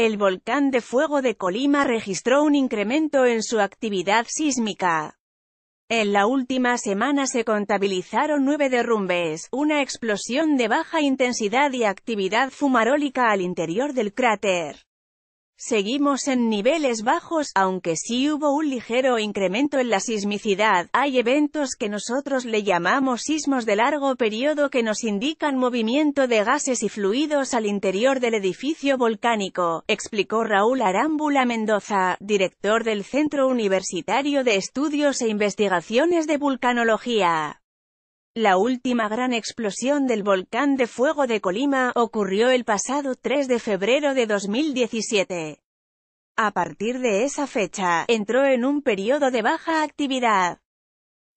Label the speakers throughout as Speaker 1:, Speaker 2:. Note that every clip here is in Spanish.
Speaker 1: El volcán de fuego de Colima registró un incremento en su actividad sísmica. En la última semana se contabilizaron nueve derrumbes, una explosión de baja intensidad y actividad fumarólica al interior del cráter. Seguimos en niveles bajos, aunque sí hubo un ligero incremento en la sismicidad. Hay eventos que nosotros le llamamos sismos de largo periodo que nos indican movimiento de gases y fluidos al interior del edificio volcánico, explicó Raúl Arámbula Mendoza, director del Centro Universitario de Estudios e Investigaciones de Vulcanología. La última gran explosión del volcán de fuego de Colima, ocurrió el pasado 3 de febrero de 2017. A partir de esa fecha, entró en un periodo de baja actividad.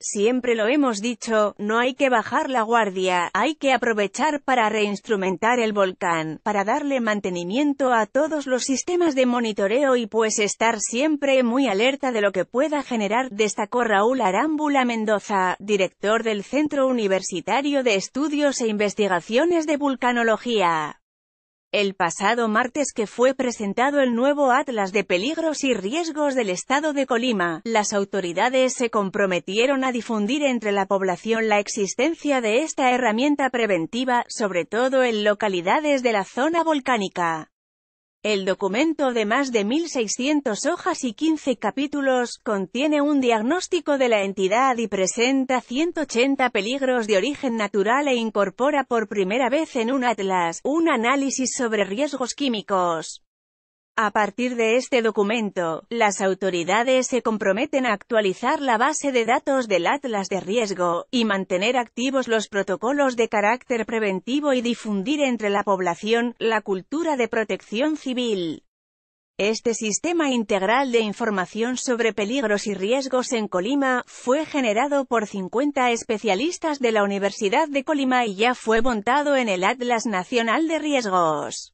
Speaker 1: Siempre lo hemos dicho, no hay que bajar la guardia, hay que aprovechar para reinstrumentar el volcán, para darle mantenimiento a todos los sistemas de monitoreo y pues estar siempre muy alerta de lo que pueda generar, destacó Raúl Arámbula Mendoza, director del Centro Universitario de Estudios e Investigaciones de Vulcanología. El pasado martes que fue presentado el nuevo Atlas de Peligros y Riesgos del Estado de Colima, las autoridades se comprometieron a difundir entre la población la existencia de esta herramienta preventiva, sobre todo en localidades de la zona volcánica. El documento de más de 1.600 hojas y 15 capítulos, contiene un diagnóstico de la entidad y presenta 180 peligros de origen natural e incorpora por primera vez en un atlas, un análisis sobre riesgos químicos. A partir de este documento, las autoridades se comprometen a actualizar la base de datos del Atlas de Riesgo, y mantener activos los protocolos de carácter preventivo y difundir entre la población, la cultura de protección civil. Este sistema integral de información sobre peligros y riesgos en Colima, fue generado por 50 especialistas de la Universidad de Colima y ya fue montado en el Atlas Nacional de Riesgos.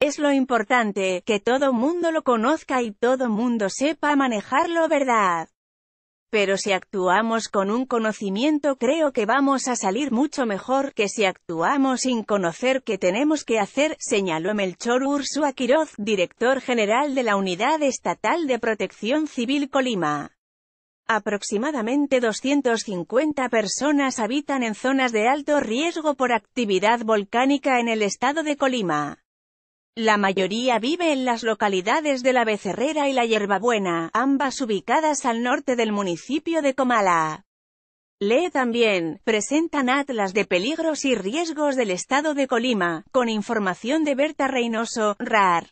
Speaker 1: Es lo importante, que todo mundo lo conozca y todo mundo sepa manejarlo verdad. Pero si actuamos con un conocimiento creo que vamos a salir mucho mejor que si actuamos sin conocer qué tenemos que hacer, señaló Melchor Ursua Quiroz, director general de la Unidad Estatal de Protección Civil Colima. Aproximadamente 250 personas habitan en zonas de alto riesgo por actividad volcánica en el estado de Colima. La mayoría vive en las localidades de La Becerrera y La Hierbabuena, ambas ubicadas al norte del municipio de Comala. Lee también, presentan atlas de peligros y riesgos del estado de Colima, con información de Berta Reynoso, RAR.